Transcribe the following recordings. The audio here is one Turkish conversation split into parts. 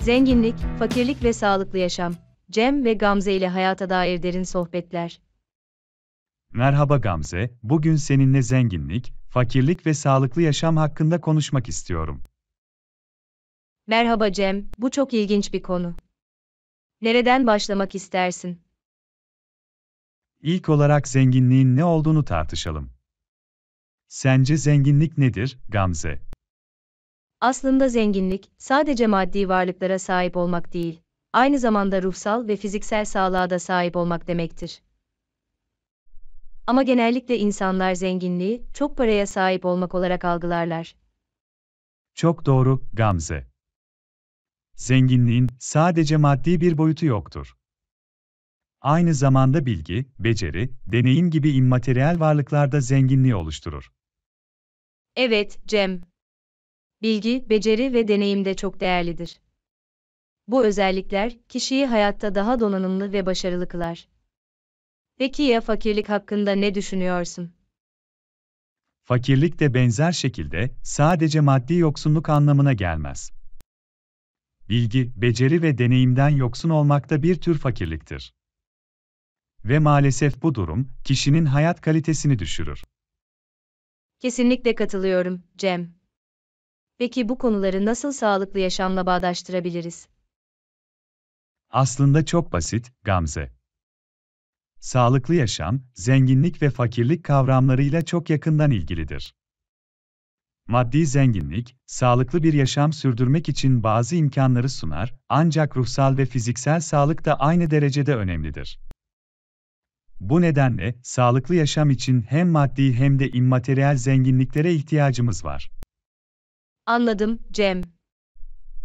Zenginlik, fakirlik ve sağlıklı yaşam. Cem ve Gamze ile hayata dair derin sohbetler. Merhaba Gamze, bugün seninle zenginlik, fakirlik ve sağlıklı yaşam hakkında konuşmak istiyorum. Merhaba Cem, bu çok ilginç bir konu. Nereden başlamak istersin? İlk olarak zenginliğin ne olduğunu tartışalım. Sence zenginlik nedir, Gamze? Aslında zenginlik, sadece maddi varlıklara sahip olmak değil, aynı zamanda ruhsal ve fiziksel sağlığa da sahip olmak demektir. Ama genellikle insanlar zenginliği, çok paraya sahip olmak olarak algılarlar. Çok doğru, Gamze. Zenginliğin sadece maddi bir boyutu yoktur. Aynı zamanda bilgi, beceri, deneyim gibi immaterial varlıklarda zenginliği oluşturur. Evet, Cem bilgi, beceri ve deneyim de çok değerlidir. Bu özellikler kişiyi hayatta daha donanımlı ve başarılı kılar. Peki ya fakirlik hakkında ne düşünüyorsun? Fakirlik de benzer şekilde sadece maddi yoksunluk anlamına gelmez. Bilgi, beceri ve deneyimden yoksun olmak da bir tür fakirliktir. Ve maalesef bu durum kişinin hayat kalitesini düşürür. Kesinlikle katılıyorum Cem. Peki bu konuları nasıl sağlıklı yaşamla bağdaştırabiliriz? Aslında çok basit, Gamze. Sağlıklı yaşam, zenginlik ve fakirlik kavramlarıyla çok yakından ilgilidir. Maddi zenginlik, sağlıklı bir yaşam sürdürmek için bazı imkanları sunar, ancak ruhsal ve fiziksel sağlık da aynı derecede önemlidir. Bu nedenle, sağlıklı yaşam için hem maddi hem de immateriyel zenginliklere ihtiyacımız var. Anladım, Cem.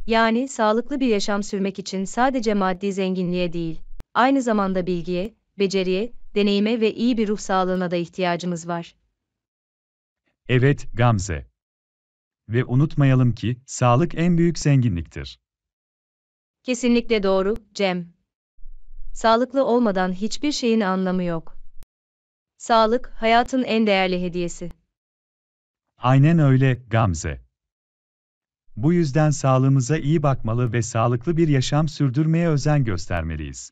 Yani sağlıklı bir yaşam sürmek için sadece maddi zenginliğe değil, aynı zamanda bilgiye, beceriye, deneyime ve iyi bir ruh sağlığına da ihtiyacımız var. Evet, Gamze. Ve unutmayalım ki sağlık en büyük zenginliktir. Kesinlikle doğru, Cem. Sağlıklı olmadan hiçbir şeyin anlamı yok. Sağlık hayatın en değerli hediyesi. Aynen öyle, Gamze. Bu yüzden sağlığımıza iyi bakmalı ve sağlıklı bir yaşam sürdürmeye özen göstermeliyiz.